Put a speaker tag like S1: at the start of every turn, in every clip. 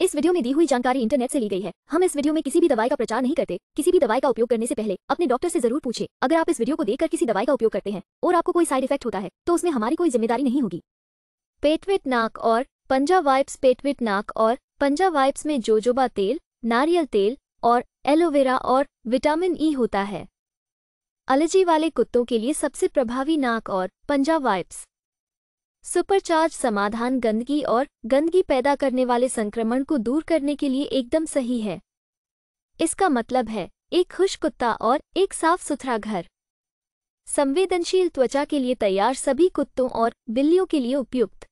S1: इस वीडियो में दी हुई जानकारी इंटरनेट से ली गई है हम इस वीडियो में किसी भी दवाई का प्रचार नहीं करते किसी भी दवाई का उपयोग करने से पहले अपने डॉक्टर से जरूर पूछे अगर आप इस वीडियो को देखकर किसी दवाई का उपयोग करते हैं और आपको कोई साइड इफेक्ट होता है तो उसमें हमारी कोई जिम्मेदारी नहीं होगी पेटविट नाक और पंजा वाइप्स पेटविट नाक और पंजा वाइप्स में जोजोबा तेल नारियल तेल और एलोवेरा और विटामिन ई होता है एलर्जी वाले कुत्तों के लिए सबसे प्रभावी नाक और पंजा वाइप्स सुपरचार्ज समाधान गंदगी और गंदगी पैदा करने वाले संक्रमण को दूर करने के लिए एकदम सही है इसका मतलब है एक खुश कुत्ता और एक साफ सुथरा घर संवेदनशील त्वचा के लिए तैयार सभी कुत्तों और बिल्लियों के लिए उपयुक्त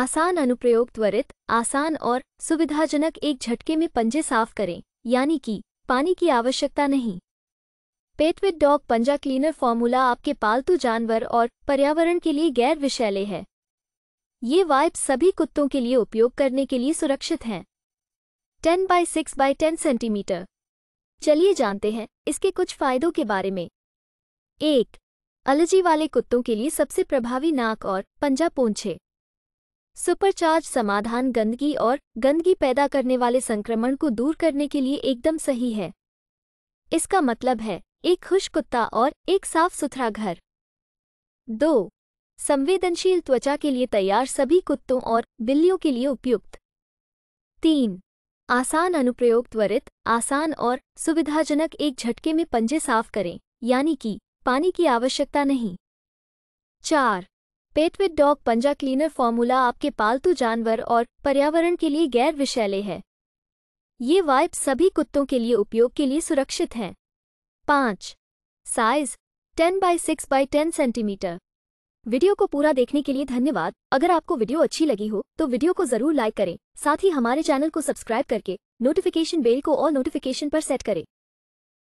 S1: आसान अनुप्रयोग त्वरित आसान और सुविधाजनक एक झटके में पंजे साफ करें यानी कि पानी की आवश्यकता नहीं पेट विद डॉग पंजा क्लीनर फॉर्मूला आपके पालतू जानवर और पर्यावरण के लिए गैर विषैले है ये वाइप्स सभी कुत्तों के लिए उपयोग करने के लिए सुरक्षित हैं ten by six by ten centimeter चलिए जानते हैं इसके कुछ फायदों के बारे में एक एलर्जी वाले कुत्तों के लिए सबसे प्रभावी नाक और पंजा पोंछे सुपरचार्ज समाधान गंदगी और गंदगी पैदा करने वाले संक्रमण को दूर करने के लिए एकदम सही है इसका मतलब है एक खुश कुत्ता और एक साफ सुथरा घर दो संवेदनशील त्वचा के लिए तैयार सभी कुत्तों और बिल्लियों के लिए उपयुक्त तीन आसान अनुप्रयोग त्वरित आसान और सुविधाजनक एक झटके में पंजे साफ करें यानी कि पानी की आवश्यकता नहीं चार पेटविट डॉग पंजा क्लीनर फॉर्मूला आपके पालतू जानवर और पर्यावरण के लिए गैर विषैले है ये वाइप सभी कुत्तों के लिए उपयोग के लिए सुरक्षित हैं पाँच size ten by six by ten centimeter video को पूरा देखने के लिए धन्यवाद अगर आपको वीडियो अच्छी लगी हो तो वीडियो को जरूर लाइक करें साथ ही हमारे चैनल को सब्सक्राइब करके नोटिफिकेशन बेल को और नोटिफिकेशन पर सेट करें